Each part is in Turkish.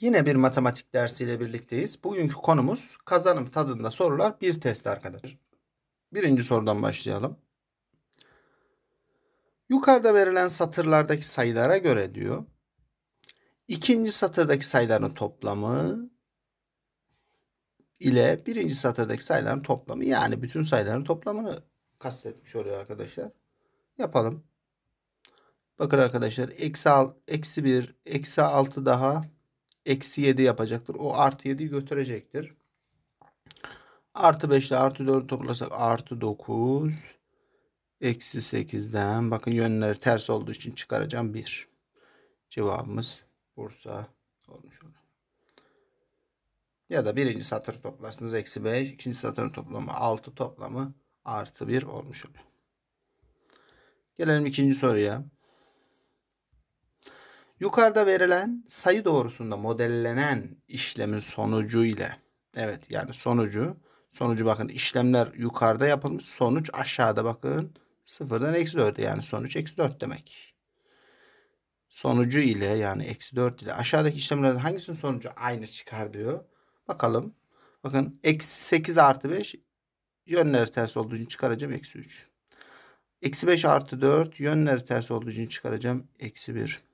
Yine bir matematik dersiyle birlikteyiz. Bugünkü konumuz kazanım tadında sorular bir test arkadaşlar. Birinci sorudan başlayalım. Yukarıda verilen satırlardaki sayılara göre diyor. İkinci satırdaki sayıların toplamı ile birinci satırdaki sayıların toplamı yani bütün sayıların toplamını kastetmiş oluyor arkadaşlar. Yapalım. Bakın arkadaşlar eksi, al, eksi 1, eksi 6 daha eksi 7 yapacaktır. O artı 7'yi götürecektir. Artı 5 ile artı 4'ü toplasak artı 9. Eksi 8'den bakın yönleri ters olduğu için çıkaracağım 1. Cevabımız Bursa olmuş olur. Ya da birinci satır toplarsınız eksi 5. ikinci satırın toplamı 6 toplamı artı 1 olmuş oluyor. Gelelim ikinci soruya. Yukarıda verilen sayı doğrusunda modellenen işlemin sonucu ile evet yani sonucu sonucu bakın işlemler yukarıda yapılmış sonuç aşağıda bakın sıfırdan eksi 4 yani sonuç eksi 4 demek. Sonucu ile yani eksi 4 ile aşağıdaki işlemlerden hangisinin sonucu aynı çıkar diyor. Bakalım bakın eksi 8 artı 5 yönleri ters olduğu için çıkaracağım eksi 3. Eksi 5 artı 4 yönleri ters olduğu için çıkaracağım eksi 1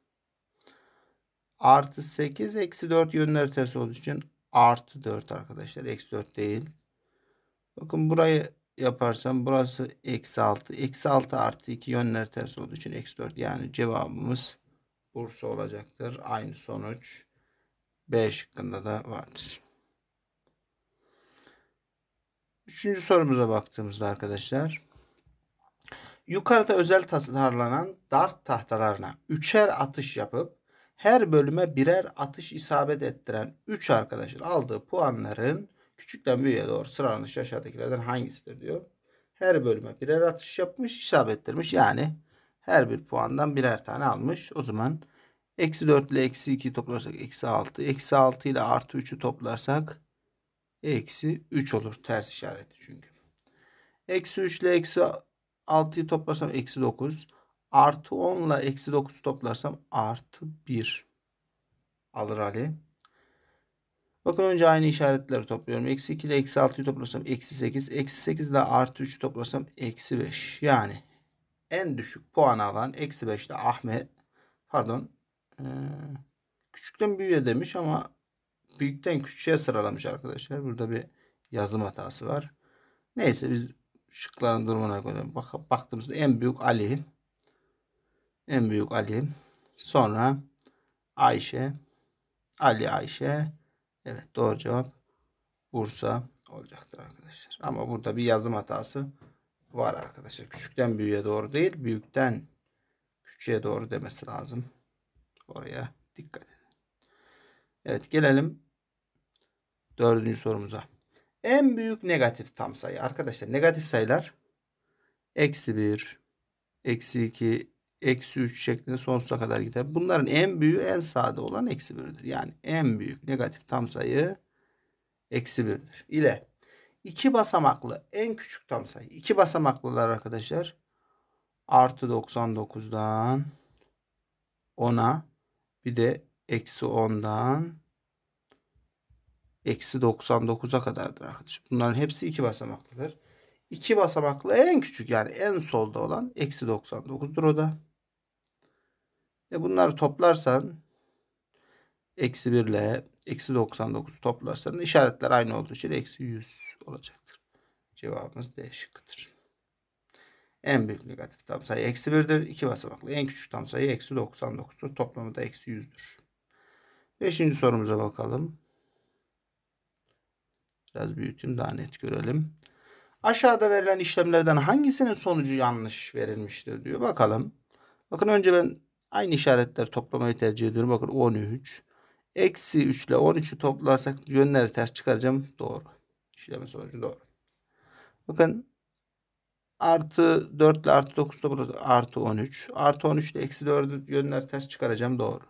artı 8 eksi 4 yönler ters olduğu için artı 4 arkadaşlar. Eksi 4 değil. Bakın burayı yaparsam burası eksi 6. Eksi 6 artı 2 yönler ters olduğu için eksi 4. Yani cevabımız Bursa olacaktır. Aynı sonuç B şıkkında da vardır. Üçüncü sorumuza baktığımızda arkadaşlar. Yukarıda özel tasarlanan dart tahtalarına üçer atış yapıp her bölüme birer atış isabet ettiren 3 arkadaşın aldığı puanların küçükten büyüğe doğru sıralanış aşağıdakilerden hangisidir diyor. Her bölüme birer atış yapmış isabet ettirmiş yani her bir puandan birer tane almış. O zaman eksi 4 ile eksi 2 toplarsak eksi 6 eksi 6 ile artı 3'ü toplarsak eksi 3 olur ters işareti çünkü. Eksi 3 ile eksi 6'yı toplarsam eksi 9. Artı 10 ile eksi 9 toplarsam artı 1 alır Ali. Bakın önce aynı işaretleri topluyorum. Eksi 2 ile eksi 6'yı toplarsam eksi 8. Eksi 8 ile artı 3'ü toplarsam eksi 5. Yani en düşük puan alan eksi 5 ile Ahmet pardon ee, küçükten büyüğe demiş ama büyükten küçüğe sıralamış arkadaşlar. Burada bir yazım hatası var. Neyse biz şıkların durumuna göre bak baktığımızda en büyük Ali en büyük Ali. Sonra Ayşe. Ali Ayşe. Evet doğru cevap Bursa olacaktır arkadaşlar. Ama burada bir yazım hatası var arkadaşlar. Küçükten büyüğe doğru değil. Büyükten küçüğe doğru demesi lazım. Oraya dikkat edin. Evet gelelim dördüncü sorumuza. En büyük negatif tam sayı. Arkadaşlar negatif sayılar eksi 1, eksi 2, eksi 3 şeklinde sonsuza kadar gider. Bunların en büyüğü en sağda olan eksi 1'dir. Yani en büyük negatif tam sayı eksi 1'dir. İle iki basamaklı en küçük tam sayı. iki basamaklılar arkadaşlar artı 99'dan 10'a bir de eksi 10'dan eksi 99'a kadardır arkadaşlar. Bunların hepsi iki basamaklıdır. İki basamaklı en küçük yani en solda olan eksi 99'dur o da. Ve bunları toplarsan eksi 1 ile eksi 99 toplarsan işaretler aynı olduğu için eksi 100 olacaktır. Cevabımız D şıkkıdır. En büyük negatif tam sayı eksi 1'dir. 2 basamaklı en küçük tam sayı eksi 99'dur. Toplamı da eksi 100'dür. Beşinci sorumuza bakalım. Biraz büyüteyim daha net görelim. Aşağıda verilen işlemlerden hangisinin sonucu yanlış verilmiştir diyor. Bakalım. Bakın önce ben Aynı işaretler toplamayı tercih ediyorum. Bakın 13. Eksi 3 ile 13'ü toplarsak yönleri ters çıkaracağım. Doğru. İşlemin sonucu doğru. Bakın artı 4 ile artı 9 da burada artı 13. Artı 13 ile eksi 4'ü yönler ters çıkaracağım. Doğru.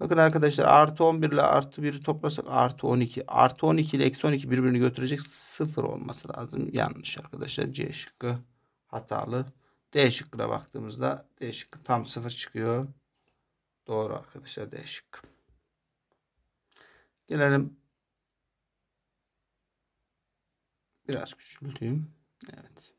Bakın arkadaşlar artı 11 ile artı 1'i toplasak artı 12. Artı 12 ile eksi 12 birbirini götürecek. Sıfır olması lazım. Yanlış arkadaşlar. C şıkkı hatalı. D şıkkına baktığımızda D şıkkı tam sıfır çıkıyor. Doğru arkadaşlar D şıkkı. Gelelim. Biraz küçülteyim. Evet.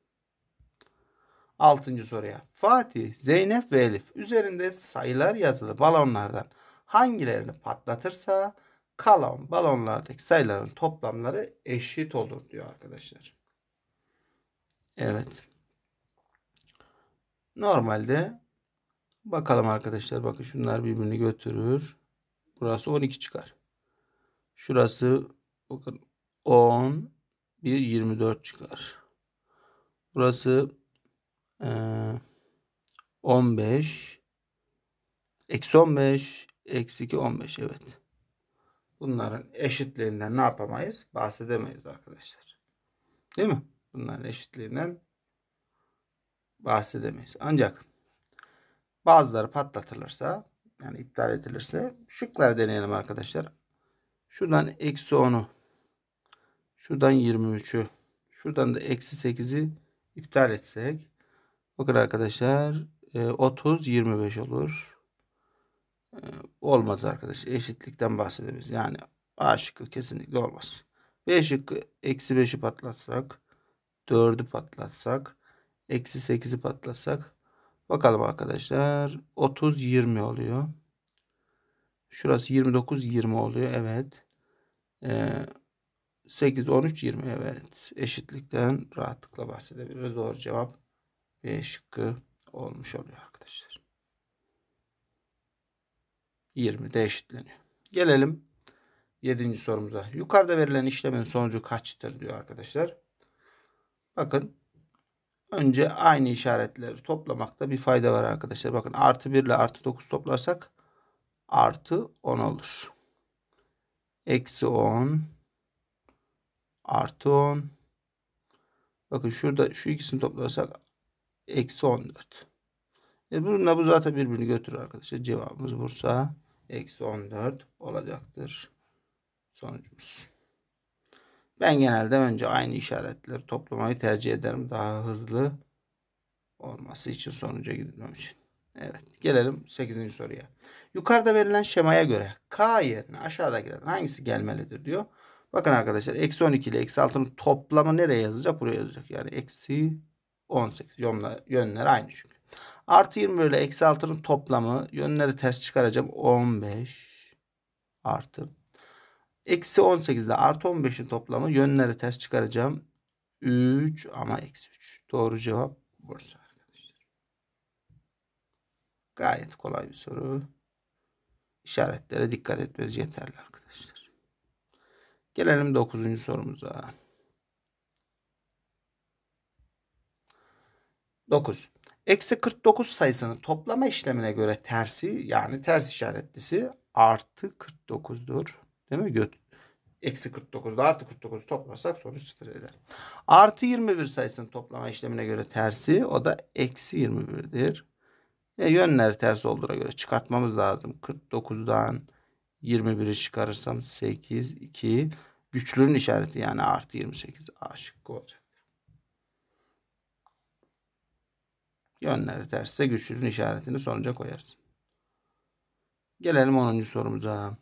Altıncı soruya. Fatih, Zeynep ve Elif üzerinde sayılar yazılı balonlardan hangilerini patlatırsa kalan balonlardaki sayıların toplamları eşit olur diyor arkadaşlar. Evet. Normalde bakalım arkadaşlar. Bakın şunlar birbirini götürür. Burası 12 çıkar. Şurası bakın 10 1 24 çıkar. Burası e, 15 eksi 15 eksi 2 15 evet. Bunların eşitliğinden ne yapamayız? Bahsedemeyiz arkadaşlar. Değil mi? Bunların eşitliğinden bahsedemeyiz. Ancak bazıları patlatılırsa yani iptal edilirse şıkları deneyelim arkadaşlar. Şuradan eksi 10'u şuradan 23'ü şuradan da eksi 8'i iptal etsek bakın arkadaşlar 30 e, 25 olur. E, olmaz arkadaşlar. Eşitlikten bahsediyoruz. Yani A şıkkı kesinlikle olmaz. B şıkkı eksi 5'i patlatsak 4'ü patlatsak Eksi 8'i patlasak, Bakalım arkadaşlar. 30 20 oluyor. Şurası 29 20 oluyor. Evet. Ee, 8 13 20 evet. Eşitlikten rahatlıkla bahsedebiliriz. Doğru cevap B şıkkı olmuş oluyor arkadaşlar. 20 de eşitleniyor. Gelelim 7. sorumuza. Yukarıda verilen işlemin sonucu kaçtır diyor arkadaşlar. Bakın Önce aynı işaretleri toplamakta bir fayda var arkadaşlar. Bakın artı 1 ile artı 9 toplarsak artı 10 olur. Eksi 10 artı 10 bakın şurada şu ikisini toplarsak eksi 14. E bununla bu zaten birbirini götürür arkadaşlar. Cevabımız Bursa eksi 14 olacaktır. Sonucumuz. Ben genelde önce aynı işaretleri toplamayı tercih ederim. Daha hızlı olması için sonuca gidilmem için. Evet gelelim 8. soruya. Yukarıda verilen şemaya göre K yerine aşağıdakilerden hangisi gelmelidir diyor. Bakın arkadaşlar eksi 12 ile eksi 6'nın toplamı nereye yazacak? Buraya yazacak. Yani eksi 18. Yönler, yönler aynı çünkü. Artı 20 ile eksi 6'nın toplamı yönleri ters çıkaracağım. 15 artı Eksi 18 ile artı 15'in toplamı yönleri ters çıkaracağım. 3 ama eksi 3. Doğru cevap Bursa arkadaşlar. Gayet kolay bir soru. İşaretlere dikkat etmeniz yeterli arkadaşlar. Gelelim 9. sorumuza. 9. Eksi 49 sayısının toplama işlemine göre tersi yani ters işaretlisi artı 49'dur. Değil mi? Göt, eksi 49'da artı 49 toplarsak soru 0 eder. Artı 21 sayısının toplama işlemine göre tersi o da eksi 21'dir. E, yönler ters olduğuna göre çıkartmamız lazım. 49'dan 21'i çıkarırsam 8, 2. Güçlünün işareti yani artı 28 Aşık olacak. Yönleri tersse güçlünün işaretini sonuca koyarız. Gelelim 10. sorumuza.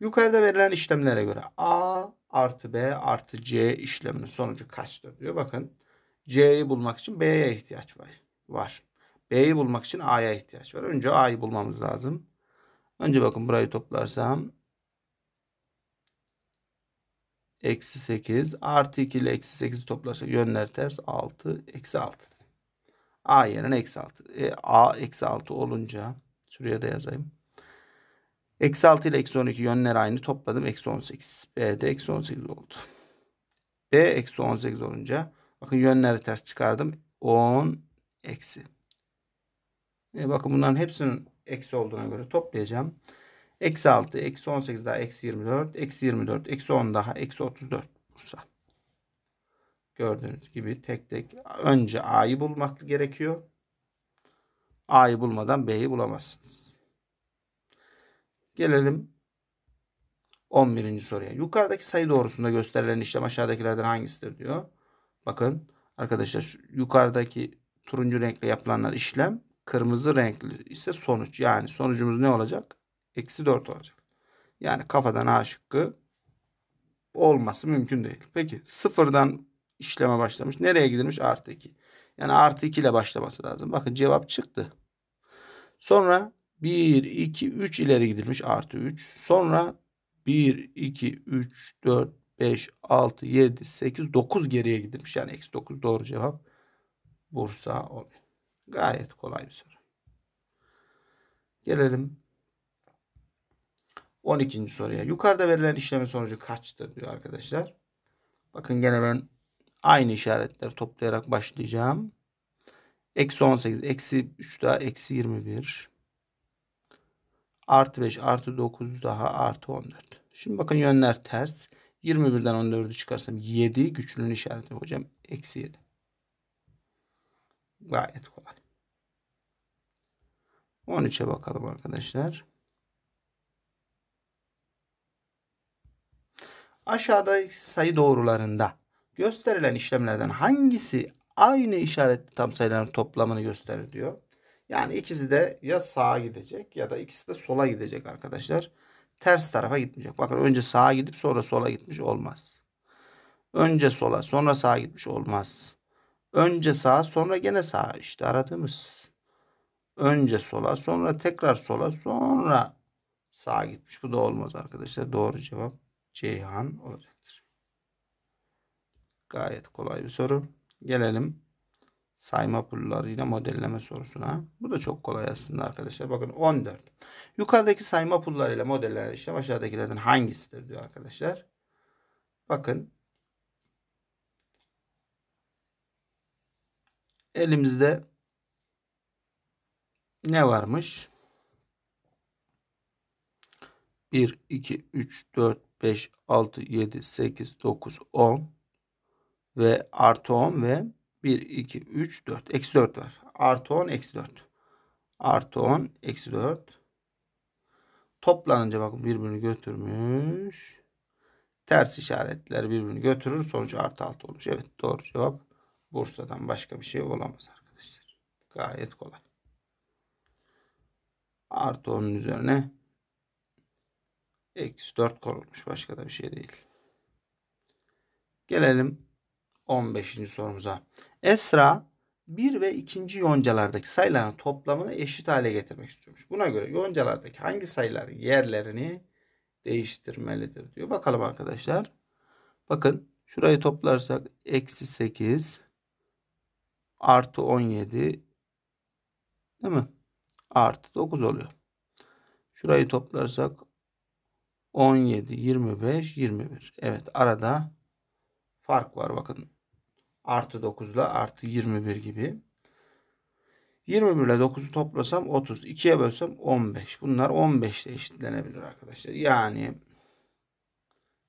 Yukarıda verilen işlemlere göre A artı B artı C işleminin sonucu kaçtır diyor. Bakın C'yi bulmak için B'ye ihtiyaç var. var. B'yi bulmak için A'ya ihtiyaç var. Önce A'yı bulmamız lazım. Önce bakın burayı toplarsam eksi 8 artı 2 ile eksi 8'i toplarsak yönler ters 6 eksi 6. A yerine eksi 6. E, A eksi 6 olunca şuraya da yazayım. Eksi 6 ile eksi 12 yönler aynı topladım. Eksi 18. B de eksi 18 oldu. B eksi 18 olunca bakın yönleri ters çıkardım. 10 eksi. E bakın bunların hepsinin eksi olduğuna göre toplayacağım. Eksi 6, eksi 18 daha eksi 24, eksi 24, eksi 10 daha eksi 34 Bursa. Gördüğünüz gibi tek tek önce A'yı bulmak gerekiyor. A'yı bulmadan B'yi bulamazsınız. Gelelim 11. soruya. Yukarıdaki sayı doğrusunda gösterilen işlem aşağıdakilerden hangisidir diyor. Bakın arkadaşlar yukarıdaki turuncu renkle yapılanlar işlem. Kırmızı renkli ise sonuç. Yani sonucumuz ne olacak? Eksi 4 olacak. Yani kafadan A şıkkı olması mümkün değil. Peki sıfırdan işleme başlamış. Nereye gidilmiş? Artı 2. Yani artı 2 ile başlaması lazım. Bakın cevap çıktı. Sonra 1, 2, 3 ileri gidilmiş artı 3. Sonra 1, 2, 3, 4, 5, 6, 7, 8, 9 geriye gidilmiş. Yani eksi 9 doğru cevap Bursa oluyor. Gayet kolay bir soru. Gelelim 12. soruya. Yukarıda verilen işlemin sonucu kaçtır diyor arkadaşlar. Bakın gene ben aynı işaretleri toplayarak başlayacağım. Eksi 18, eksi 3 daha, eksi 21. Artı 5 artı 9 daha artı 14. Şimdi bakın yönler ters. 21'den 14'ü çıkarsam 7 güçlünün işareti hocam. Eksi 7. Gayet kolay. 13'e bakalım arkadaşlar. Aşağıda sayı doğrularında gösterilen işlemlerden hangisi aynı işaretli tam sayıların toplamını gösterir diyor. Yani ikisi de ya sağa gidecek ya da ikisi de sola gidecek arkadaşlar. Ters tarafa gitmeyecek. Bakın önce sağa gidip sonra sola gitmiş olmaz. Önce sola sonra sağa gitmiş olmaz. Önce sağa sonra gene sağa işte aradığımız. Önce sola sonra tekrar sola sonra sağa gitmiş. Bu da olmaz arkadaşlar. Doğru cevap Ceyhan olacaktır. Gayet kolay bir soru. Gelelim sayma pullarıyla modelleme sorusuna. Bu da çok kolay aslında arkadaşlar. Bakın 14. Yukarıdaki sayma pullarıyla modeller işlem aşağıdakilerden hangisidir diyor arkadaşlar. Bakın elimizde ne varmış? 1, 2, 3, 4, 5, 6, 7, 8, 9, 10 ve artı 10 ve 1, 2, 3, 4. Eksi 4 var. Artı 10, eksi 4. Artı 10, eksi 4. Toplanınca bakın birbirini götürmüş. Ters işaretler birbirini götürür. Sonuç artı 6 olmuş. Evet doğru cevap Bursa'dan başka bir şey olamaz arkadaşlar. Gayet kolay. Artı 10'un üzerine eksi 4 konulmuş. Başka da bir şey değil. Gelelim 15. sorumuza. Esra 1 ve 2. yoncalardaki sayıların toplamını eşit hale getirmek istiyormuş. Buna göre yoncalardaki hangi sayıların yerlerini değiştirmelidir diyor. Bakalım arkadaşlar. Bakın şurayı toplarsak eksi 8 artı 17 değil mi? Artı 9 oluyor. Şurayı toplarsak 17, 25, 21. Evet arada fark var bakın. Artı 9 ile artı 21 gibi. 21 ile 9'u toplasam 30. 2'ye bölsem 15. Bunlar 15 ile eşitlenebilir arkadaşlar. Yani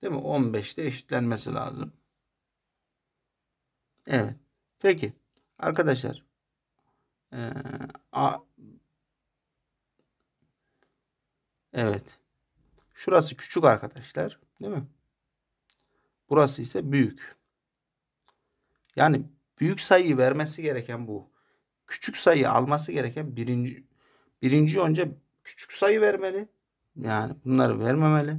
değil mi? 15 ile eşitlenmesi lazım. Evet. Peki. Arkadaşlar. Ee, a, evet. Şurası küçük arkadaşlar. Değil mi? Burası ise büyük. Yani büyük sayıyı vermesi gereken bu. Küçük sayı alması gereken birinci birinci önce küçük sayı vermeli. Yani bunları vermemeli.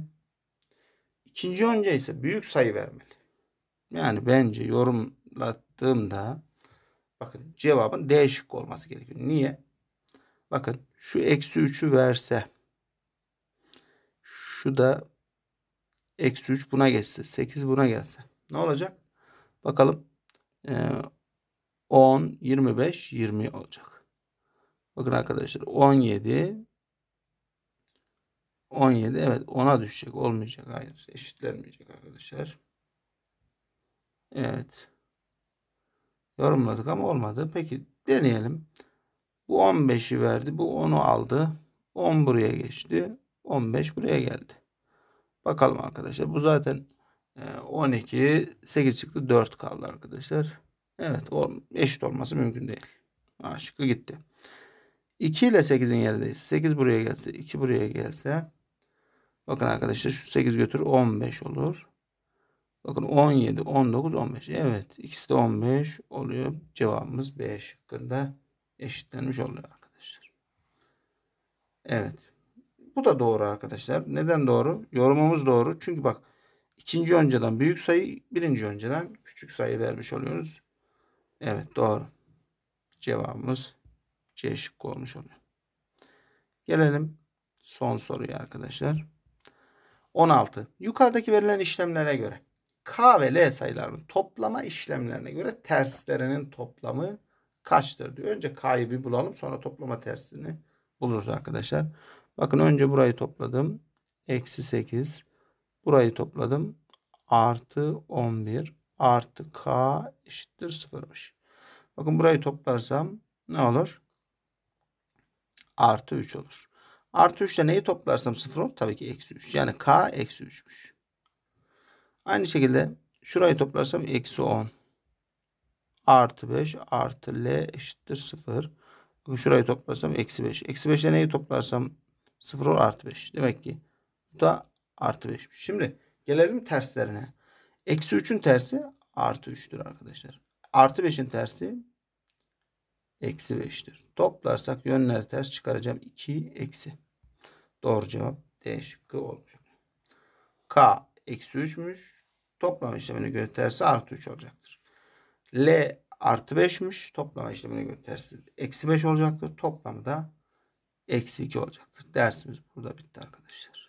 İkinci önce ise büyük sayı vermeli. Yani bence yorumlattığımda bakın cevabın değişik olması gerekiyor. Niye? Bakın şu eksi 3'ü verse şu da eksi 3 buna geçse 8 buna gelse ne olacak? Bakalım 10, 25, 20 olacak. Bakın arkadaşlar 17 17 evet 10'a düşecek olmayacak hayır eşitlenmeyecek arkadaşlar. Evet. Yorumladık ama olmadı. Peki deneyelim. Bu 15'i verdi. Bu 10'u aldı. 10 buraya geçti. 15 buraya geldi. Bakalım arkadaşlar. Bu zaten 12 ee, 8 çıktı 4 kaldı arkadaşlar. Evet eşit olması mümkün değil. A şıkkı gitti. 2 ile 8'in yerindeyiz. 8 buraya gelse 2 buraya gelse bakın arkadaşlar şu 8 götür 15 olur. Bakın 17, 19, 15. Evet ikisi de 15 oluyor. Cevabımız B şıkkında eşitlenmiş oluyor arkadaşlar. Evet. Bu da doğru arkadaşlar. Neden doğru? Yorumumuz doğru. Çünkü bak İkinci önceden büyük sayı, birinci önceden küçük sayı vermiş oluyoruz. Evet doğru. Cevabımız C şıkkı olmuş oluyor. Gelelim son soruya arkadaşlar. 16. Yukarıdaki verilen işlemlere göre K ve L sayılarının toplama işlemlerine göre terslerinin toplamı kaçtır diyor. Önce K'yı bir bulalım sonra toplama tersini buluruz arkadaşlar. Bakın önce burayı topladım. Eksi 8 Burayı topladım. Artı 11 artı k eşittir 0'mış. Bakın burayı toplarsam ne olur? Artı 3 olur. Artı 3 ile neyi toplarsam 0 olur? Tabii ki eksi 3. Yani k eksi 3'müş. Aynı şekilde şurayı toplarsam eksi 10. Artı 5 artı l eşittir 0. Bakın şurayı toplarsam eksi 5. Eksi 5 ile neyi toplarsam 0 olur? Artı 5. Demek ki bu da artı 5. Şimdi gelelim terslerine. Eksi 3'ün tersi artı 3'tür arkadaşlar. Artı 5'in tersi eksi 5'tir. Toplarsak yönleri ters çıkaracağım. 2 eksi. Doğru cevap D şıkkı olacak. K eksi 3'müş. Toplam işlemine göre tersi artı 3 olacaktır. L artı 5'miş. Toplama işlemine göre tersi eksi 5 olacaktır. Toplamı da eksi 2 olacaktır. Dersimiz burada bitti arkadaşlar.